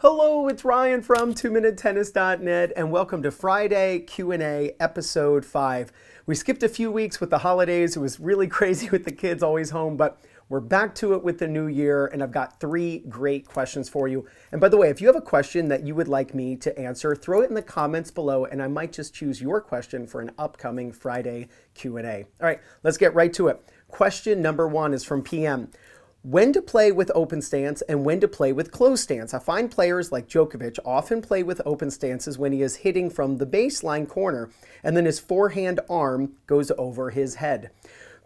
Hello, it's Ryan from 2minutetennis.net and welcome to Friday Q&A episode 5. We skipped a few weeks with the holidays. It was really crazy with the kids always home, but we're back to it with the new year, and I've got three great questions for you. And by the way, if you have a question that you would like me to answer, throw it in the comments below, and I might just choose your question for an upcoming Friday Q&A. All right, let's get right to it. Question number one is from PM when to play with open stance and when to play with closed stance. I find players like Djokovic often play with open stances when he is hitting from the baseline corner and then his forehand arm goes over his head.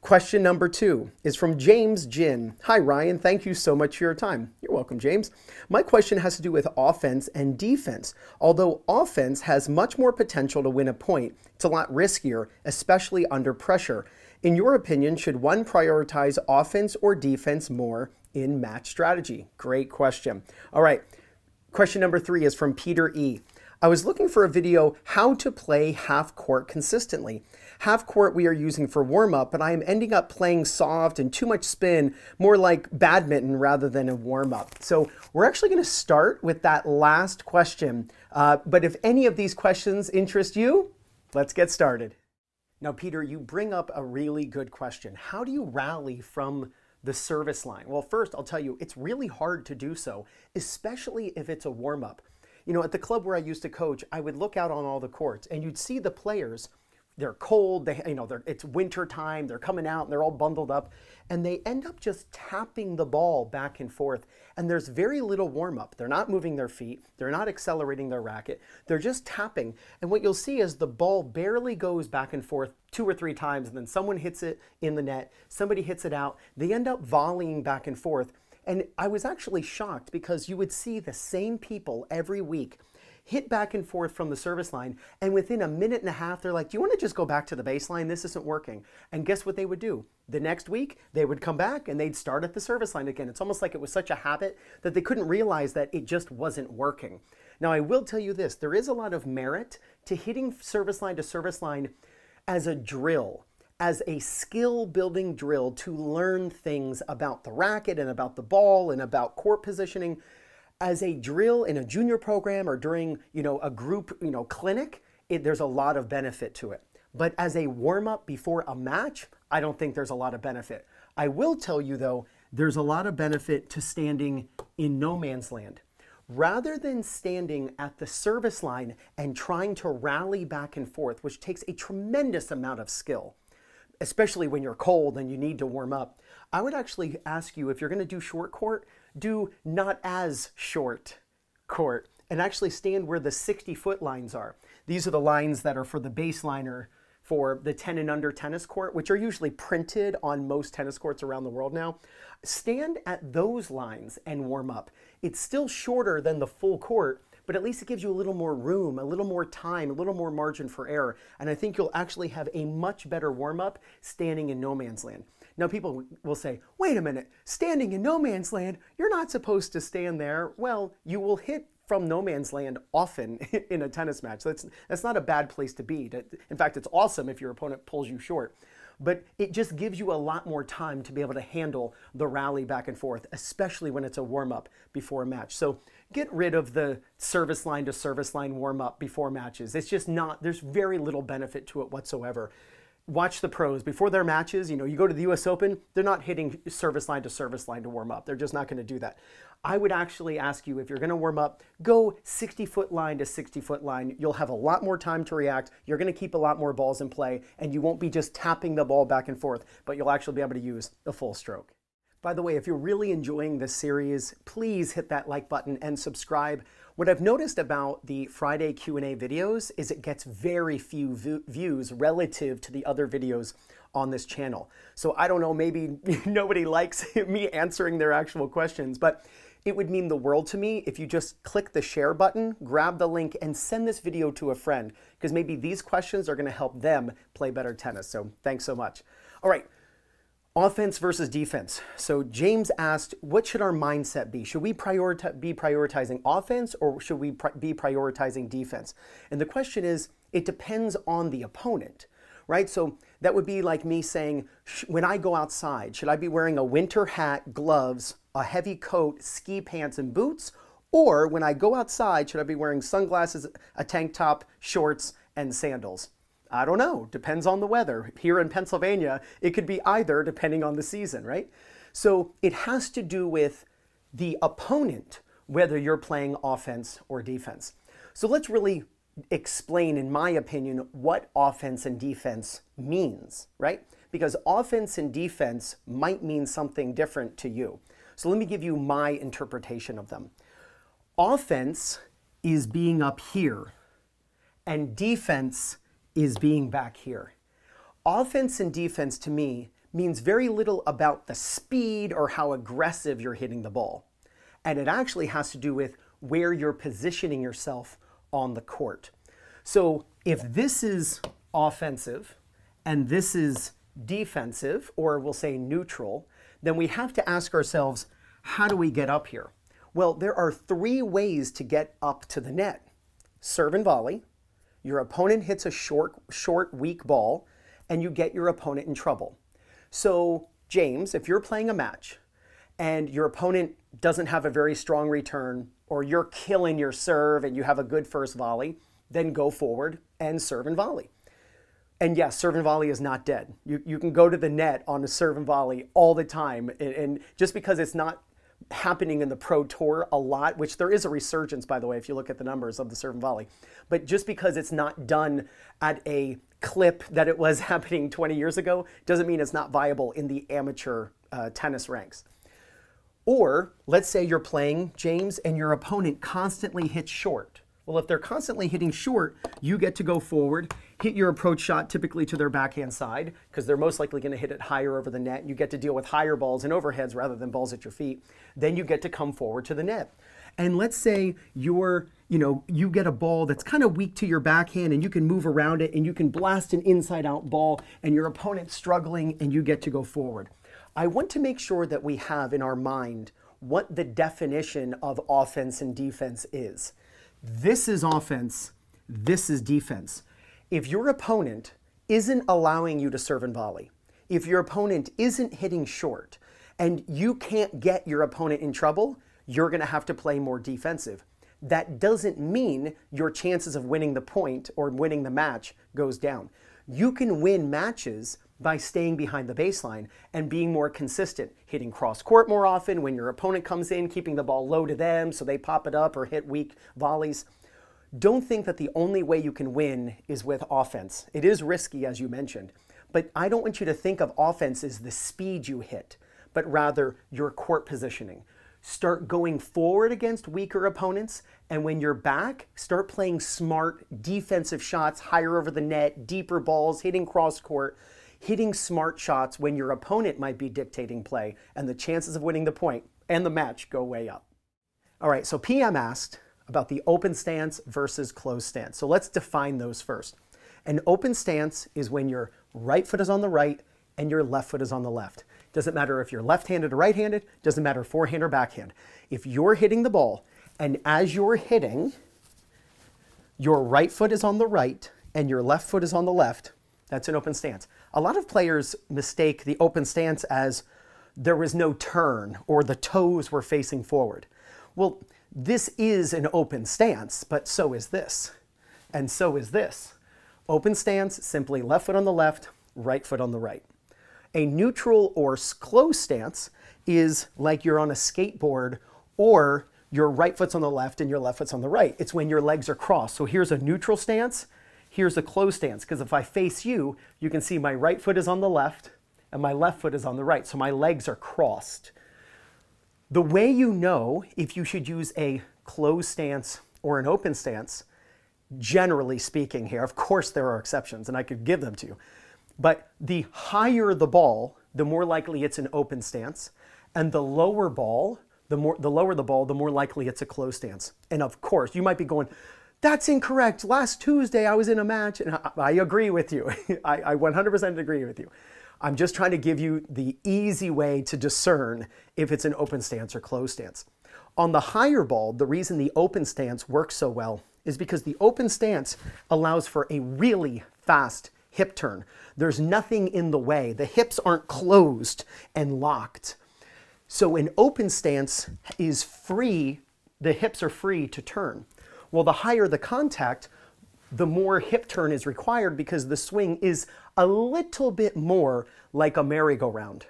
Question number two is from James Jin. Hi, Ryan. Thank you so much for your time. You're welcome, James. My question has to do with offense and defense. Although offense has much more potential to win a point, it's a lot riskier, especially under pressure. In your opinion, should one prioritize offense or defense more in match strategy? Great question. All right. Question number three is from Peter E. I was looking for a video how to play half court consistently. Half court we are using for warm up, but I am ending up playing soft and too much spin, more like badminton rather than a warm up. So we're actually going to start with that last question. Uh, but if any of these questions interest you, let's get started. Now, Peter, you bring up a really good question. How do you rally from the service line? Well, first, I'll tell you, it's really hard to do so, especially if it's a warm up. You know, at the club where I used to coach, I would look out on all the courts and you'd see the players they're cold, they, you know, it's winter time, they're coming out and they're all bundled up, and they end up just tapping the ball back and forth, and there's very little warm up. They're not moving their feet, they're not accelerating their racket, they're just tapping. And what you'll see is the ball barely goes back and forth two or three times, and then someone hits it in the net, somebody hits it out, they end up volleying back and forth. And I was actually shocked because you would see the same people every week hit back and forth from the service line. And within a minute and a half, they're like, Do you want to just go back to the baseline? This isn't working. And guess what they would do? The next week, they would come back and they'd start at the service line again. It's almost like it was such a habit that they couldn't realize that it just wasn't working. Now, I will tell you this there is a lot of merit to hitting service line to service line as a drill as a skill building drill to learn things about the racket and about the ball and about court positioning as a drill in a junior program or during you know a group you know clinic, it, there's a lot of benefit to it. But as a warm up before a match, I don't think there's a lot of benefit. I will tell you though, there's a lot of benefit to standing in no man's land. Rather than standing at the service line and trying to rally back and forth, which takes a tremendous amount of skill, especially when you're cold and you need to warm up, I would actually ask you if you're going to do short court, do not as short court and actually stand where the 60 foot lines are. These are the lines that are for the baseliner for the 10 and under tennis court, which are usually printed on most tennis courts around the world now. Stand at those lines and warm up. It's still shorter than the full court, but at least it gives you a little more room, a little more time, a little more margin for error. And I think you'll actually have a much better warm up standing in no man's land. Now, people will say, wait a minute, standing in no man's land, you're not supposed to stand there. Well, you will hit from no man's land often in a tennis match. That's, that's not a bad place to be. In fact, it's awesome if your opponent pulls you short. But it just gives you a lot more time to be able to handle the rally back and forth, especially when it's a warm up before a match. So get rid of the service line to service line warm up before matches. It's just not, there's very little benefit to it whatsoever watch the pros before their matches. You know, you go to the U.S. Open, they're not hitting service line to service line to warm up. They're just not going to do that. I would actually ask you if you're going to warm up, go 60 foot line to 60 foot line. You'll have a lot more time to react. You're going to keep a lot more balls in play, and you won't be just tapping the ball back and forth, but you'll actually be able to use the full stroke. By the way, if you're really enjoying this series, please hit that like button and subscribe. What I've noticed about the Friday Q&A videos is it gets very few views relative to the other videos on this channel. So I don't know, maybe nobody likes me answering their actual questions, but it would mean the world to me if you just click the share button, grab the link, and send this video to a friend, because maybe these questions are gonna help them play better tennis. So thanks so much. All right. Offense versus defense. So James asked, what should our mindset be? Should we be prioritizing offense or should we be prioritizing defense? And the question is, it depends on the opponent, right? So that would be like me saying, when I go outside, should I be wearing a winter hat, gloves, a heavy coat, ski pants, and boots? Or when I go outside, should I be wearing sunglasses, a tank top, shorts, and sandals? I don't know, depends on the weather. Here in Pennsylvania, it could be either depending on the season, right? So it has to do with the opponent, whether you're playing offense or defense. So let's really explain, in my opinion, what offense and defense means, right? Because offense and defense might mean something different to you. So let me give you my interpretation of them. Offense is being up here, and defense is being back here. Offense and defense to me means very little about the speed or how aggressive you're hitting the ball. And it actually has to do with where you're positioning yourself on the court. So if this is offensive and this is defensive, or we'll say neutral, then we have to ask ourselves, how do we get up here? Well, there are three ways to get up to the net serve and volley, your opponent hits a short, short, weak ball, and you get your opponent in trouble. So, James, if you're playing a match and your opponent doesn't have a very strong return, or you're killing your serve and you have a good first volley, then go forward and serve and volley. And yes, serve and volley is not dead. You, you can go to the net on a serve and volley all the time. And, and just because it's not happening in the pro tour a lot, which there is a resurgence, by the way, if you look at the numbers of the serve and volley. But just because it's not done at a clip that it was happening 20 years ago doesn't mean it's not viable in the amateur uh, tennis ranks. Or let's say you're playing, James, and your opponent constantly hits short. Well, if they're constantly hitting short, you get to go forward hit your approach shot typically to their backhand side because they're most likely going to hit it higher over the net. You get to deal with higher balls and overheads rather than balls at your feet. Then you get to come forward to the net. And let's say you're, you know, you get a ball that's kind of weak to your backhand and you can move around it and you can blast an inside out ball and your opponent's struggling and you get to go forward. I want to make sure that we have in our mind what the definition of offense and defense is. This is offense, this is defense if your opponent isn't allowing you to serve and volley, if your opponent isn't hitting short, and you can't get your opponent in trouble, you're going to have to play more defensive. That doesn't mean your chances of winning the point or winning the match goes down. You can win matches by staying behind the baseline and being more consistent, hitting cross court more often when your opponent comes in, keeping the ball low to them so they pop it up or hit weak volleys. Don't think that the only way you can win is with offense. It is risky, as you mentioned, but I don't want you to think of offense as the speed you hit, but rather your court positioning. Start going forward against weaker opponents, and when you're back, start playing smart defensive shots higher over the net, deeper balls, hitting cross court hitting smart shots when your opponent might be dictating play, and the chances of winning the point and the match go way up. All right, so PM asked, about the open stance versus closed stance. So let's define those first. An open stance is when your right foot is on the right and your left foot is on the left. Doesn't matter if you're left-handed or right-handed, doesn't matter forehand or backhand. If you're hitting the ball and as you're hitting, your right foot is on the right and your left foot is on the left, that's an open stance. A lot of players mistake the open stance as there was no turn or the toes were facing forward. Well, this is an open stance, but so is this, and so is this. Open stance, simply left foot on the left, right foot on the right. A neutral or closed stance is like you're on a skateboard or your right foot's on the left and your left foot's on the right. It's when your legs are crossed. So here's a neutral stance, here's a closed stance, because if I face you, you can see my right foot is on the left and my left foot is on the right. So my legs are crossed. The way you know if you should use a closed stance or an open stance, generally speaking here, of course there are exceptions and I could give them to you, but the higher the ball, the more likely it's an open stance, and the lower ball, the, more, the lower the ball, the more likely it's a closed stance. And of course, you might be going, that's incorrect. Last Tuesday I was in a match, and I, I agree with you. I 100% agree with you. I'm just trying to give you the easy way to discern if it's an open stance or closed stance. On the higher ball, the reason the open stance works so well is because the open stance allows for a really fast hip turn. There's nothing in the way. The hips aren't closed and locked. So an open stance is free, the hips are free to turn. Well, the higher the contact, the more hip turn is required because the swing is a little bit more like a merry-go-round.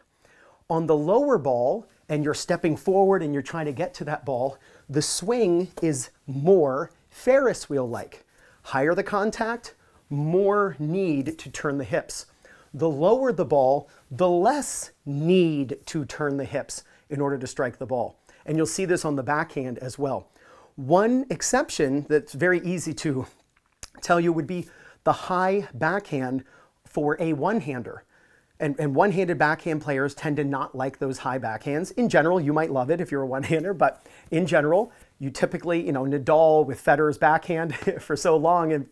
On the lower ball, and you're stepping forward and you're trying to get to that ball, the swing is more Ferris wheel-like. Higher the contact, more need to turn the hips. The lower the ball, the less need to turn the hips in order to strike the ball. And you'll see this on the backhand as well. One exception that's very easy to tell you would be the high backhand for a one-hander. And, and one-handed backhand players tend to not like those high backhands. In general, you might love it if you're a one-hander, but in general, you typically, you know, Nadal with Federer's backhand for so long, and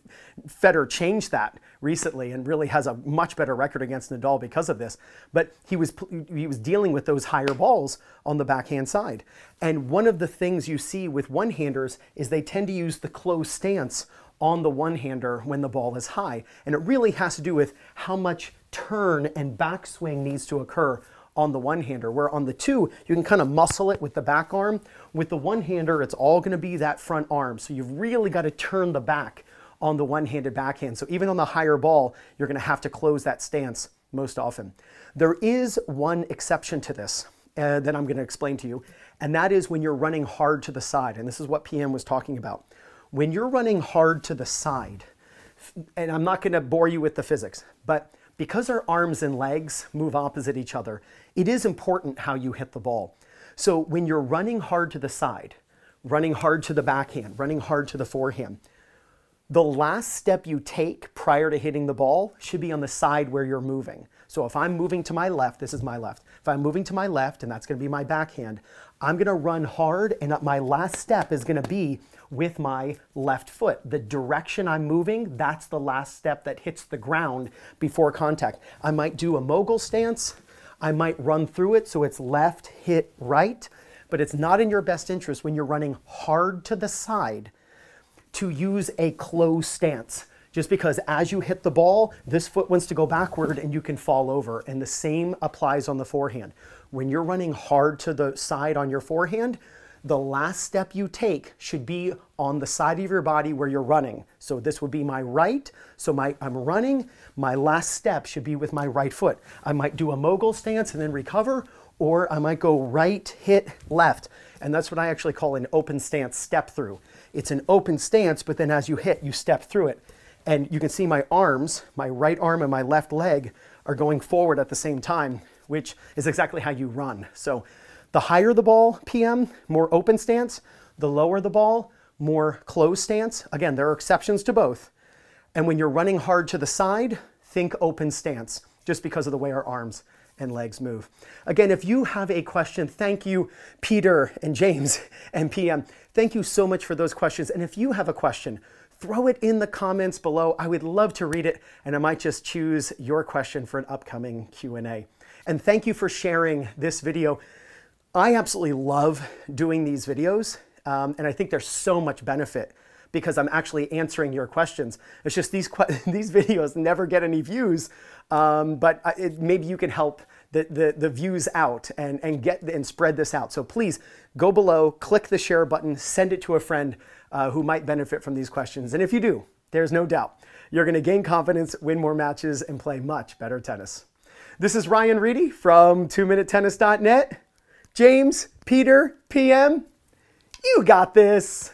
Federer changed that recently and really has a much better record against Nadal because of this. But he was he was dealing with those higher balls on the backhand side, and one of the things you see with one-handers is they tend to use the close stance on the one-hander when the ball is high. And it really has to do with how much turn and backswing needs to occur on the one-hander, where on the two, you can kind of muscle it with the back arm. With the one-hander, it's all gonna be that front arm. So you've really gotta turn the back on the one-handed backhand. So even on the higher ball, you're gonna have to close that stance most often. There is one exception to this uh, that I'm gonna explain to you, and that is when you're running hard to the side. And this is what PM was talking about. When you're running hard to the side, and I'm not going to bore you with the physics, but because our arms and legs move opposite each other, it is important how you hit the ball. So when you're running hard to the side, running hard to the backhand, running hard to the forehand, the last step you take prior to hitting the ball should be on the side where you're moving. So if I'm moving to my left, this is my left. If I'm moving to my left, and that's gonna be my backhand, I'm gonna run hard, and my last step is gonna be with my left foot. The direction I'm moving, that's the last step that hits the ground before contact. I might do a mogul stance, I might run through it so it's left, hit, right, but it's not in your best interest when you're running hard to the side to use a close stance just because as you hit the ball, this foot wants to go backward and you can fall over. And the same applies on the forehand. When you're running hard to the side on your forehand, the last step you take should be on the side of your body where you're running. So this would be my right. So my, I'm running, my last step should be with my right foot. I might do a mogul stance and then recover, or I might go right, hit, left. And that's what I actually call an open stance step through. It's an open stance, but then as you hit, you step through it. And you can see my arms, my right arm and my left leg are going forward at the same time, which is exactly how you run. So the higher the ball PM, more open stance, the lower the ball, more closed stance. Again, there are exceptions to both. And when you're running hard to the side, think open stance, just because of the way our arms and legs move. Again, if you have a question, thank you, Peter and James and PM. Thank you so much for those questions. And if you have a question, throw it in the comments below. I would love to read it and I might just choose your question for an upcoming Q&A. And thank you for sharing this video. I absolutely love doing these videos um, and I think there's so much benefit because I'm actually answering your questions. It's just these, these videos never get any views, um, but it, maybe you can help the, the, the views out and, and get and spread this out. So please go below, click the share button, send it to a friend uh, who might benefit from these questions. And if you do, there's no doubt you're going to gain confidence, win more matches, and play much better tennis. This is Ryan Reedy from 2minutetennis.net. James, Peter, PM, you got this.